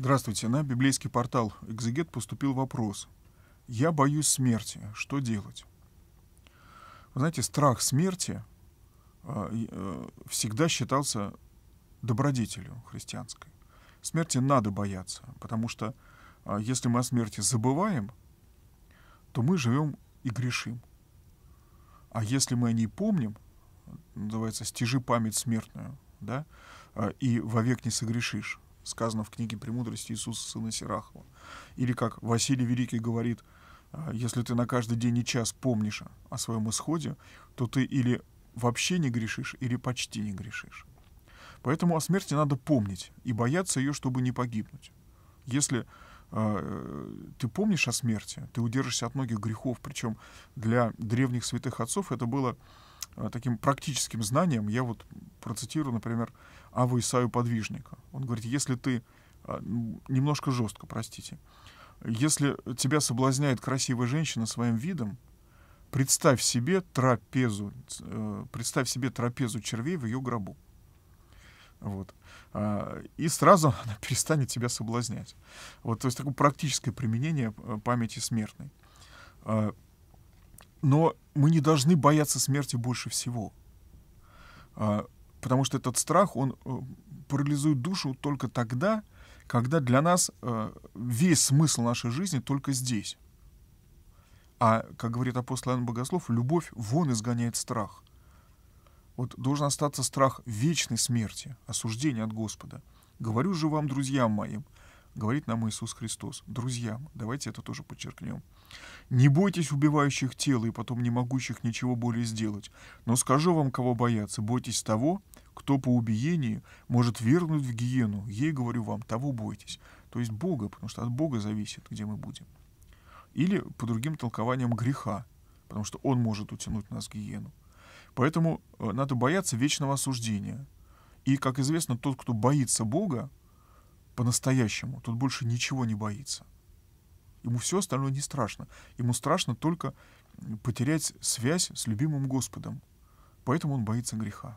Здравствуйте, на библейский портал «Экзегет» поступил вопрос. «Я боюсь смерти. Что делать?» Вы знаете, страх смерти а, э, всегда считался добродетелью христианской. Смерти надо бояться, потому что а, если мы о смерти забываем, то мы живем и грешим. А если мы о ней помним, называется «стяжи память смертную», да, а, и вовек не согрешишь, сказано в книге «Премудрости Иисуса Сына Сирахова». Или как Василий Великий говорит, «А, если ты на каждый день и час помнишь о своем исходе, то ты или вообще не грешишь, или почти не грешишь. Поэтому о смерти надо помнить и бояться ее, чтобы не погибнуть. Если а, ты помнишь о смерти, ты удержишься от многих грехов. Причем для древних святых отцов это было а, таким практическим знанием. Я вот процитирую, например, Аву Исаю Подвижника. Он говорит, если ты, а, немножко жестко, простите, если тебя соблазняет красивая женщина своим видом, представь себе трапезу, э, представь себе трапезу червей в ее гробу. Вот. А, и сразу она перестанет тебя соблазнять. Вот, то есть такое практическое применение э, памяти смертной. А, но мы не должны бояться смерти больше всего. Потому что этот страх, он э, парализует душу только тогда, когда для нас э, весь смысл нашей жизни только здесь. А, как говорит апостол Иоанн Богослов, любовь вон изгоняет страх. Вот должен остаться страх вечной смерти, осуждения от Господа. Говорю же вам, друзьям моим, говорит нам Иисус Христос. Друзьям, давайте это тоже подчеркнем. Не бойтесь убивающих тела и потом не могущих ничего более сделать. Но скажу вам, кого бояться. Бойтесь того, кто по убиению может вернуть в гиену, ей говорю вам, того бойтесь. То есть Бога, потому что от Бога зависит, где мы будем. Или по другим толкованиям греха, потому что он может утянуть нас в гиену. Поэтому э, надо бояться вечного осуждения. И, как известно, тот, кто боится Бога по-настоящему, тот больше ничего не боится. Ему все остальное не страшно. Ему страшно только потерять связь с любимым Господом. Поэтому он боится греха.